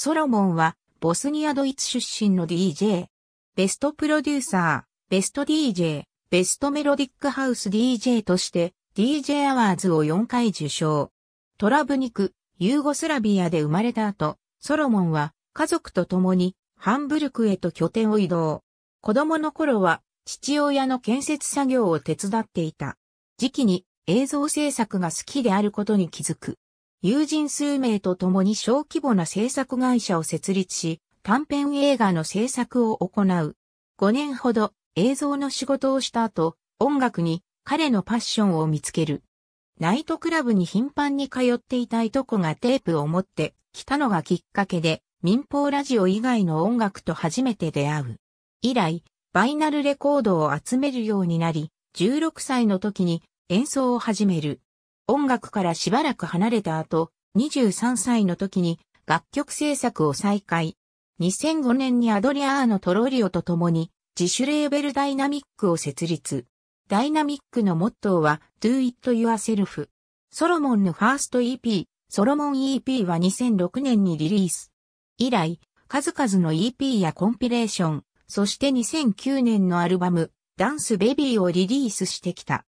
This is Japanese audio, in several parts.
ソロモンは、ボスニアドイツ出身の DJ。ベストプロデューサー、ベスト DJ、ベストメロディックハウス DJ として、DJ アワーズを4回受賞。トラブニク、ユーゴスラビアで生まれた後、ソロモンは家族と共にハンブルクへと拠点を移動。子供の頃は父親の建設作業を手伝っていた。時期に映像制作が好きであることに気づく。友人数名と共に小規模な制作会社を設立し、短編映画の制作を行う。5年ほど映像の仕事をした後、音楽に彼のパッションを見つける。ナイトクラブに頻繁に通っていたいとこがテープを持って来たのがきっかけで、民放ラジオ以外の音楽と初めて出会う。以来、バイナルレコードを集めるようになり、16歳の時に演奏を始める。音楽からしばらく離れた後、23歳の時に楽曲制作を再開。2005年にアドリアーノ・トロリオと共に自主レーベルダイナミックを設立。ダイナミックのモットーは Do It Yourself。ソロモンのファースト EP、ソロモン EP は2006年にリリース。以来、数々の EP やコンピレーション、そして2009年のアルバム、ダンスベビーをリリースしてきた。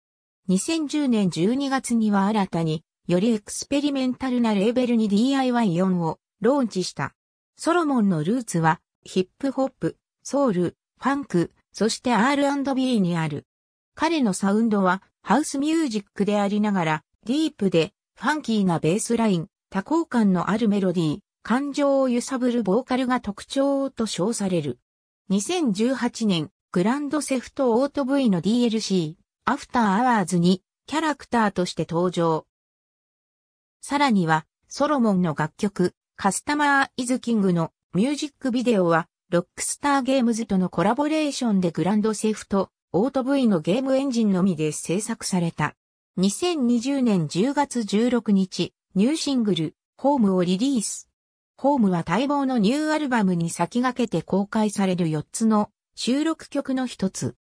2010年12月には新たに、よりエクスペリメンタルなレーベルに DIY4 をローンチした。ソロモンのルーツは、ヒップホップ、ソウル、ファンク、そして R&B にある。彼のサウンドは、ハウスミュージックでありながら、ディープで、ファンキーなベースライン、多幸感のあるメロディー、感情を揺さぶるボーカルが特徴と称される。2018年、グランドセフトオート V の DLC、アフターアワーズにキャラクターとして登場。さらには、ソロモンの楽曲、カスタマーイズキングのミュージックビデオは、ロックスターゲームズとのコラボレーションでグランドセフト、オート V のゲームエンジンのみで制作された。2020年10月16日、ニューシングル、ホームをリリース。ホームは待望のニューアルバムに先駆けて公開される4つの収録曲の一つ。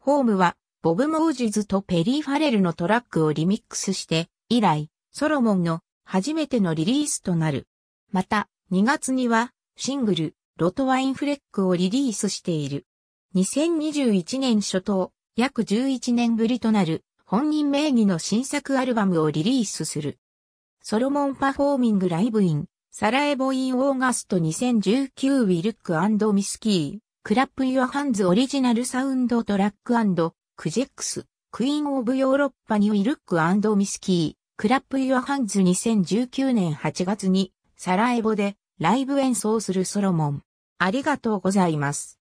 ホームはボブ・モージズとペリー・ファレルのトラックをリミックスして、以来、ソロモンの初めてのリリースとなる。また、2月には、シングル、ロトワインフレックをリリースしている。2021年初頭、約11年ぶりとなる、本人名義の新作アルバムをリリースする。ソロモンパフォーミングライブイン、サラエボインオーガスト2019ウィルックミスキー、クラップユアハンズオリジナルサウンドトラッククジェックス、クイーンオブヨーロッパニュイルックミスキー、クラップユアハンズ2019年8月にサラエボでライブ演奏するソロモン。ありがとうございます。